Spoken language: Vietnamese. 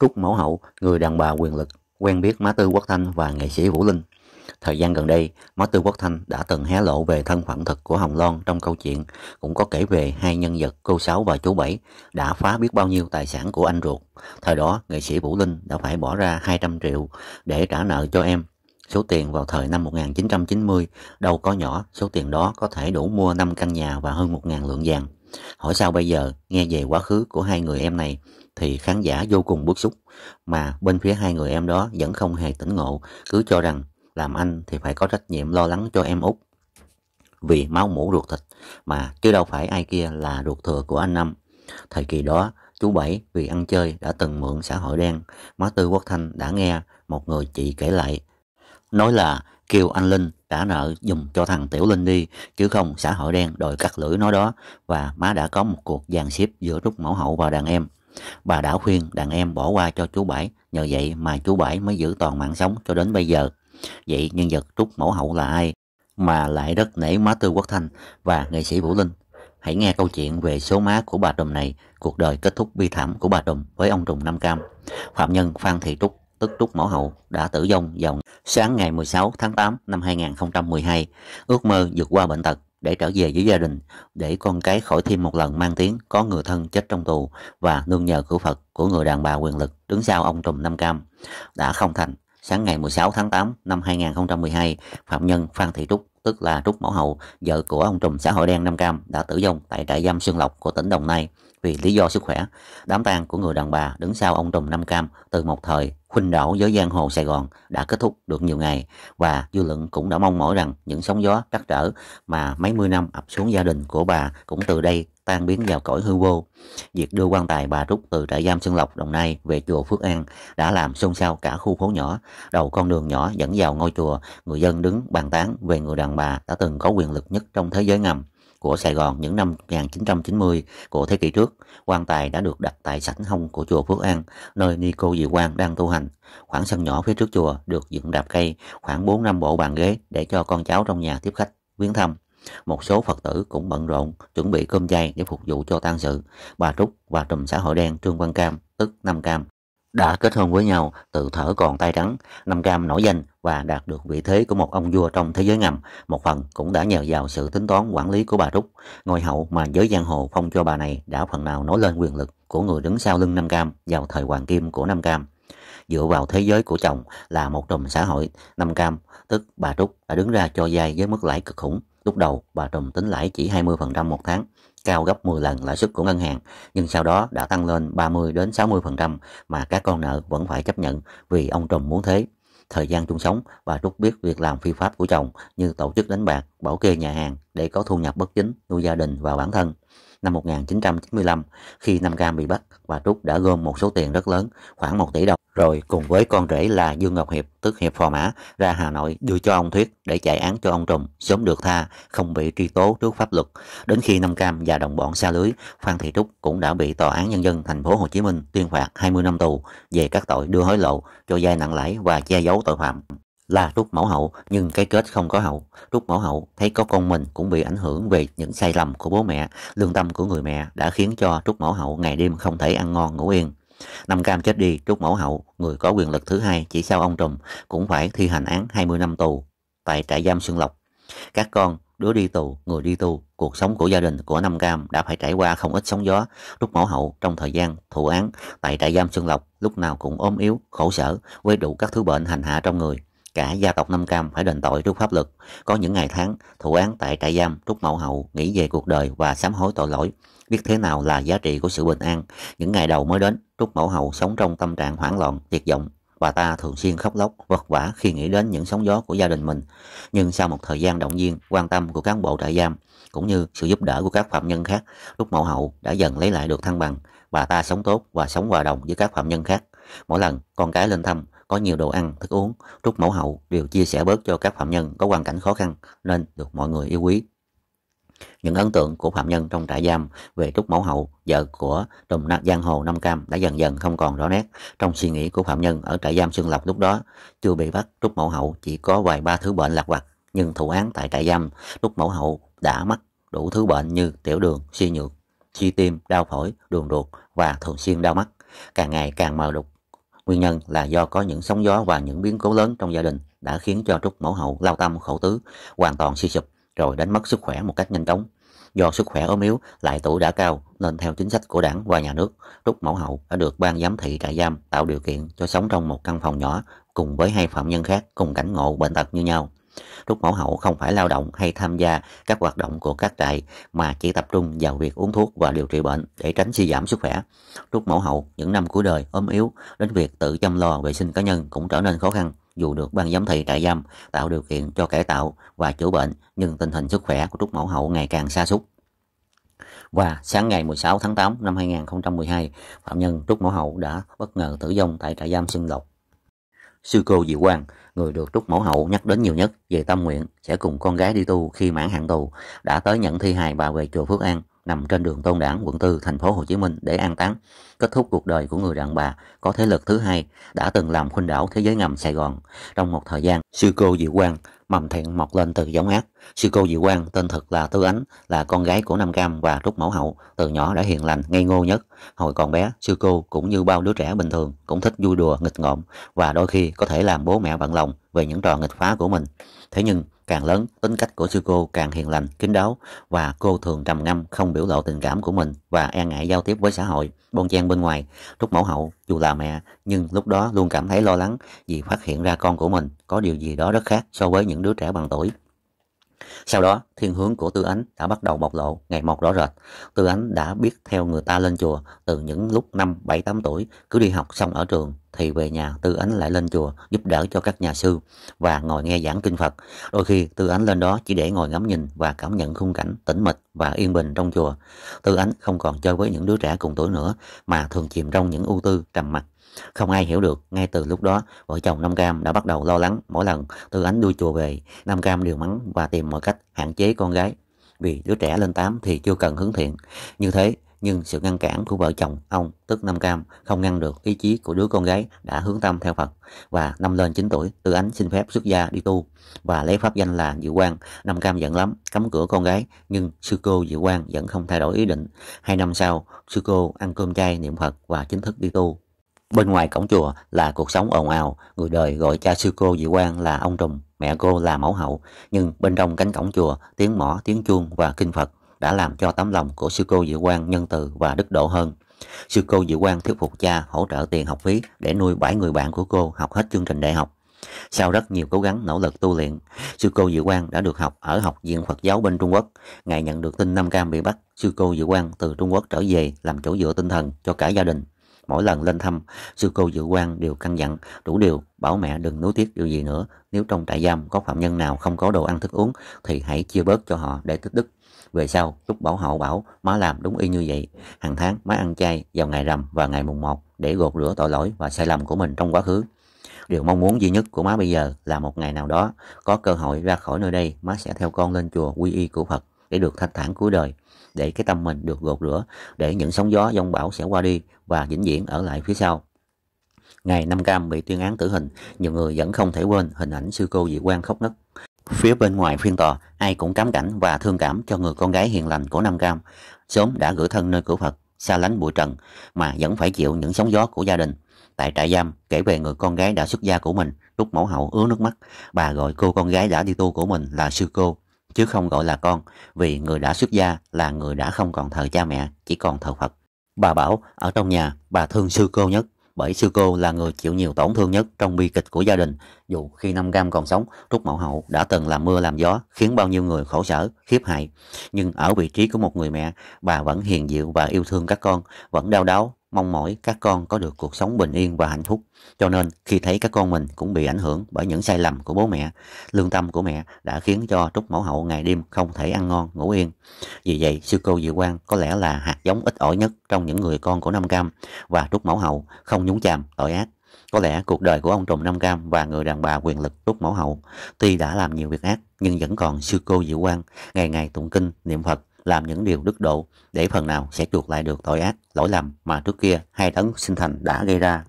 Trúc Mẫu Hậu, người đàn bà quyền lực, quen biết Má Tư Quốc Thanh và nghệ sĩ Vũ Linh. Thời gian gần đây, Má Tư Quốc Thanh đã từng hé lộ về thân phận thật của Hồng Loan trong câu chuyện, cũng có kể về hai nhân vật cô Sáu và chú Bảy đã phá biết bao nhiêu tài sản của anh ruột. Thời đó, nghệ sĩ Vũ Linh đã phải bỏ ra 200 triệu để trả nợ cho em. Số tiền vào thời năm 1990 đâu có nhỏ, số tiền đó có thể đủ mua 5 căn nhà và hơn 1.000 lượng vàng. Hỏi sao bây giờ, nghe về quá khứ của hai người em này, thì khán giả vô cùng bức xúc mà bên phía hai người em đó vẫn không hề tỉnh ngộ cứ cho rằng làm anh thì phải có trách nhiệm lo lắng cho em út vì máu mũ ruột thịt mà chứ đâu phải ai kia là ruột thừa của anh Năm. Thời kỳ đó, chú Bảy vì ăn chơi đã từng mượn xã hội đen, má Tư Quốc Thanh đã nghe một người chị kể lại. Nói là kêu anh Linh trả nợ dùng cho thằng Tiểu Linh đi, chứ không xã hội đen đòi cắt lưỡi nó đó và má đã có một cuộc giàn xếp giữa Trúc Mẫu Hậu và đàn em. Bà đã khuyên đàn em bỏ qua cho chú Bảy, nhờ vậy mà chú Bảy mới giữ toàn mạng sống cho đến bây giờ. Vậy nhân vật Trúc Mẫu Hậu là ai mà lại rất nể má Tư Quốc Thanh và nghệ sĩ Vũ Linh? Hãy nghe câu chuyện về số má của bà Trùm này, cuộc đời kết thúc bi thảm của bà Trùm với ông trùng Nam Cam. Phạm nhân Phan Thị Trúc tức Trúc Mẫu Hậu đã tử vong vào sáng ngày 16 tháng 8 năm 2012, ước mơ vượt qua bệnh tật để trở về với gia đình, để con cái khỏi thêm một lần mang tiếng có người thân chết trong tù và nương nhờ cửa Phật của người đàn bà quyền lực đứng sau ông Trùm Nam Cam đã không thành. Sáng ngày 16 tháng 8 năm 2012, phạm nhân Phan Thị Trúc tức là Trúc Mẫu Hậu, vợ của ông Trùm xã hội đen Nam Cam đã tử vong tại trại giam Xuân Lộc của tỉnh Đồng Nai vì lý do sức khỏe. Đám tang của người đàn bà đứng sau ông Tùng Nam Cam từ một thời khuynh đảo giới giang hồ Sài Gòn đã kết thúc được nhiều ngày và dư luận cũng đã mong mỏi rằng những sóng gió trắc trở mà mấy mươi năm ập xuống gia đình của bà cũng từ đây tan biến vào cõi hư vô. Việc đưa quan tài bà Trúc từ trại giam Sơn Lộc Đồng Nai về chùa Phước An đã làm xôn xao cả khu phố nhỏ. Đầu con đường nhỏ dẫn vào ngôi chùa, người dân đứng bàn tán về người đàn bà đã từng có quyền lực nhất trong thế giới ngầm của Sài Gòn những năm 1990 của thế kỷ trước, quan tài đã được đặt tại sảnh hông của chùa Phước An, nơi Nico Diệu Quang đang tu hành. Khoảng sân nhỏ phía trước chùa được dựng đạp cây, khoảng 4 năm bộ bàn ghế để cho con cháu trong nhà tiếp khách, viếng thăm. Một số Phật tử cũng bận rộn chuẩn bị cơm chay để phục vụ cho tang sự. Bà Trúc và trùm xã hội đen Trương Văn Cam, tức Nam Cam, đã kết hôn với nhau tự thở còn tay trắng. Nam Cam nổi danh và đạt được vị thế của một ông vua trong thế giới ngầm, một phần cũng đã nhờ vào sự tính toán quản lý của bà Trúc. Ngôi hậu mà giới giang hồ phong cho bà này đã phần nào nói lên quyền lực của người đứng sau lưng Nam Cam vào thời hoàng kim của Nam Cam. Dựa vào thế giới của chồng là một trùm xã hội, Nam Cam, tức bà Trúc, đã đứng ra cho vay với mức lãi cực khủng. Lúc đầu, bà Trùm tính lãi chỉ 20% một tháng, cao gấp 10 lần lãi suất của ngân hàng, nhưng sau đó đã tăng lên 30 đến 60% mà các con nợ vẫn phải chấp nhận vì ông Trùm muốn thế. Thời gian chung sống, và Trúc biết việc làm phi pháp của chồng như tổ chức đánh bạc, bảo kê nhà hàng để có thu nhập bất chính, nuôi gia đình và bản thân. Năm 1995, khi Nam Cam bị bắt, và Trúc đã gom một số tiền rất lớn, khoảng 1 tỷ đồng, rồi cùng với con rể là Dương Ngọc Hiệp, tức Hiệp Phò Mã, ra Hà Nội đưa cho ông Thuyết để chạy án cho ông Trùng sớm được tha, không bị truy tố trước pháp luật. Đến khi Nam Cam và đồng bọn xa lưới, Phan Thị Trúc cũng đã bị Tòa án Nhân dân thành phố Hồ Chí Minh tuyên phạt 20 năm tù về các tội đưa hối lộ, cho vay nặng lãi và che giấu tội phạm là rút mẫu hậu nhưng cái kết không có hậu. Rút mẫu hậu thấy có con mình cũng bị ảnh hưởng về những sai lầm của bố mẹ, lương tâm của người mẹ đã khiến cho rút mẫu hậu ngày đêm không thể ăn ngon ngủ yên. Năm cam chết đi, trúc mẫu hậu, người có quyền lực thứ hai chỉ sau ông Trùm cũng phải thi hành án 20 năm tù tại trại giam Xuân Lộc. Các con, đứa đi tù, người đi tù, cuộc sống của gia đình của Năm Cam đã phải trải qua không ít sóng gió. Trúc mẫu hậu trong thời gian thụ án tại trại giam Xuân Lộc lúc nào cũng ốm yếu, khổ sở với đủ các thứ bệnh hành hạ trong người. Cả gia tộc Nam Cam phải đền tội trước pháp luật, có những ngày tháng thụ án tại trại giam Trúc Mậu Hậu nghĩ về cuộc đời và sám hối tội lỗi. Biết thế nào là giá trị của sự bình an. Những ngày đầu mới đến, Trúc Mậu Hậu sống trong tâm trạng hoảng loạn, tuyệt vọng. Bà ta thường xuyên khóc lóc, vật vả khi nghĩ đến những sóng gió của gia đình mình. Nhưng sau một thời gian động viên, quan tâm của cán bộ trại giam, cũng như sự giúp đỡ của các phạm nhân khác, Trúc Mậu Hậu đã dần lấy lại được thăng bằng. Bà ta sống tốt và sống hòa đồng với các phạm nhân khác. Mỗi lần con cái lên thăm, có nhiều đồ ăn, thức uống, thuốc mẫu hậu đều chia sẻ bớt cho các phạm nhân có hoàn cảnh khó khăn nên được mọi người yêu quý. Những ấn tượng của phạm nhân trong trại giam về Trúc Mẫu Hậu, vợ của đồng Trùm Giang Hồ Nam Cam đã dần dần không còn rõ nét trong suy nghĩ của phạm nhân ở trại giam Xuân Lộc lúc đó. Chưa bị bắt, Trúc Mẫu Hậu chỉ có vài ba thứ bệnh lạc vặt, nhưng thụ án tại trại giam, Trúc Mẫu Hậu đã mắc đủ thứ bệnh như tiểu đường, suy nhược, suy tim, đau phổi, đường ruột và thường xuyên đau mắt. Càng ngày càng mờ đục, Nguyên nhân là do có những sóng gió và những biến cố lớn trong gia đình đã khiến cho Trúc Mẫu Hậu lao tâm khổ tứ, hoàn toàn suy sụp rồi đánh mất sức khỏe một cách nhanh chóng. Do sức khỏe ốm yếu, lại tuổi đã cao nên theo chính sách của đảng và nhà nước, Trúc Mẫu Hậu đã được ban giám thị trại giam tạo điều kiện cho sống trong một căn phòng nhỏ cùng với hai phạm nhân khác cùng cảnh ngộ bệnh tật như nhau. Thuốc mẫu hậu không phải lao động hay tham gia các hoạt động của các trại mà chỉ tập trung vào việc uống thuốc và điều trị bệnh để tránh suy giảm sức khỏe. Thuốc mẫu hậu những năm cuối đời ốm yếu đến việc tự chăm lo vệ sinh cá nhân cũng trở nên khó khăn dù được ban giám thị trại giam tạo điều kiện cho cải tạo và chữa bệnh nhưng tình hình sức khỏe của Trúc Mẫu Hậu ngày càng xa sút và sáng ngày 16 tháng 8 năm 2012, phạm nhân Trúc Mẫu Hậu đã bất ngờ tử vong tại trại giam Xuân Lộc. Sư cô Diệu Quang người được Trúc Mẫu Hậu nhắc đến nhiều nhất về tâm nguyện sẽ cùng con gái đi tu khi mãn hạn tù, đã tới nhận thi hài bà về chùa Phước An nằm trên đường Tôn Đảng, quận 4, thành phố Hồ Chí Minh để an táng, kết thúc cuộc đời của người đàn bà có thế lực thứ hai đã từng làm khuynh đảo thế giới ngầm Sài Gòn. Trong một thời gian, sư cô Diệu Quang mầm thiện mọc lên từ giống ác. Sư cô Diệu Quang tên thật là Tư Ánh, là con gái của Nam Cam và Trúc Mẫu Hậu, từ nhỏ đã hiền lành, ngây ngô nhất. Hồi còn bé, sư cô cũng như bao đứa trẻ bình thường, cũng thích vui đùa, nghịch ngợm và đôi khi có thể làm bố mẹ bận lòng về những trò nghịch phá của mình. Thế nhưng càng lớn, tính cách của sư cô càng hiền lành, kín đáo và cô thường trầm ngâm không biểu lộ tình cảm của mình và e ngại giao tiếp với xã hội. Bon chen bên ngoài, lúc mẫu hậu dù là mẹ nhưng lúc đó luôn cảm thấy lo lắng vì phát hiện ra con của mình có điều gì đó rất khác so với những đứa trẻ bằng tuổi. Sau đó, thiên hướng của Tư Ánh đã bắt đầu bộc lộ ngày một rõ rệt. Tư Ánh đã biết theo người ta lên chùa từ những lúc năm bảy tám tuổi, cứ đi học xong ở trường thì về nhà tư ánh lại lên chùa giúp đỡ cho các nhà sư và ngồi nghe giảng kinh Phật. Đôi khi tư ánh lên đó chỉ để ngồi ngắm nhìn và cảm nhận khung cảnh tĩnh mịch và yên bình trong chùa. Tư ánh không còn chơi với những đứa trẻ cùng tuổi nữa mà thường chìm trong những ưu tư trầm mặc. Không ai hiểu được, ngay từ lúc đó, vợ chồng Nam Cam đã bắt đầu lo lắng mỗi lần Tư Ánh đưa chùa về, Nam Cam đều mắng và tìm mọi cách hạn chế con gái. Vì đứa trẻ lên 8 thì chưa cần hướng thiện. Như thế, nhưng sự ngăn cản của vợ chồng ông, tức Nam Cam, không ngăn được ý chí của đứa con gái đã hướng tâm theo Phật. Và năm lên 9 tuổi, Tư Ánh xin phép xuất gia đi tu và lấy pháp danh là Diệu Quang. Nam Cam giận lắm, cấm cửa con gái, nhưng sư cô Diệu Quang vẫn không thay đổi ý định. Hai năm sau, sư cô ăn cơm chay niệm Phật và chính thức đi tu. Bên ngoài cổng chùa là cuộc sống ồn ào, người đời gọi cha sư cô Diệu Quang là ông Trùng, mẹ cô là mẫu hậu, nhưng bên trong cánh cổng chùa tiếng mỏ, tiếng chuông và kinh Phật đã làm cho tấm lòng của sư cô Diệu Quang nhân từ và đức độ hơn. Sư cô Diệu Quang thuyết phục cha hỗ trợ tiền học phí để nuôi bảy người bạn của cô học hết chương trình đại học. Sau rất nhiều cố gắng nỗ lực tu luyện, sư cô Diệu Quang đã được học ở học viện Phật giáo bên Trung Quốc. Ngày nhận được tin Nam Cam bị bắt, sư cô Diệu Quang từ Trung Quốc trở về làm chỗ dựa tinh thần cho cả gia đình mỗi lần lên thăm, sư cô dự quan đều căn dặn đủ điều bảo mẹ đừng nuối tiếc điều gì nữa. Nếu trong trại giam có phạm nhân nào không có đồ ăn thức uống thì hãy chia bớt cho họ để tích đức. Về sau, lúc bảo hậu bảo, má làm đúng y như vậy. Hàng tháng, má ăn chay vào ngày rằm và ngày mùng một để gột rửa tội lỗi và sai lầm của mình trong quá khứ. Điều mong muốn duy nhất của má bây giờ là một ngày nào đó có cơ hội ra khỏi nơi đây, má sẽ theo con lên chùa quy y của Phật để được thanh thản cuối đời để cái tâm mình được gột rửa để những sóng gió giông bão sẽ qua đi và vĩnh viễn ở lại phía sau ngày năm cam bị tuyên án tử hình nhiều người vẫn không thể quên hình ảnh sư cô dị quan khóc nức. phía bên ngoài phiên tòa ai cũng cám cảnh và thương cảm cho người con gái hiền lành của năm cam sớm đã gửi thân nơi cửa phật xa lánh bụi trần mà vẫn phải chịu những sóng gió của gia đình tại trại giam kể về người con gái đã xuất gia của mình lúc mẫu hậu ứa nước mắt bà gọi cô con gái đã đi tu của mình là sư cô chứ không gọi là con, vì người đã xuất gia là người đã không còn thờ cha mẹ, chỉ còn thờ Phật. Bà bảo ở trong nhà bà thương sư cô nhất, bởi sư cô là người chịu nhiều tổn thương nhất trong bi kịch của gia đình. Dù khi năm gam còn sống, Trúc Mậu Hậu đã từng làm mưa làm gió, khiến bao nhiêu người khổ sở, khiếp hại. Nhưng ở vị trí của một người mẹ, bà vẫn hiền dịu và yêu thương các con, vẫn đau đáu mong mỏi các con có được cuộc sống bình yên và hạnh phúc. Cho nên khi thấy các con mình cũng bị ảnh hưởng bởi những sai lầm của bố mẹ, lương tâm của mẹ đã khiến cho Trúc Mẫu Hậu ngày đêm không thể ăn ngon, ngủ yên. Vì vậy, sư cô Diệu Quang có lẽ là hạt giống ít ỏi nhất trong những người con của Nam Cam và Trúc Mẫu Hậu không nhúng chàm tội ác. Có lẽ cuộc đời của ông Trùng Nam Cam và người đàn bà quyền lực Trúc Mẫu Hậu tuy đã làm nhiều việc ác nhưng vẫn còn sư cô Diệu Quang ngày ngày tụng kinh niệm Phật làm những điều đức độ để phần nào sẽ chuộc lại được tội ác, lỗi lầm mà trước kia hai tấn sinh thành đã gây ra.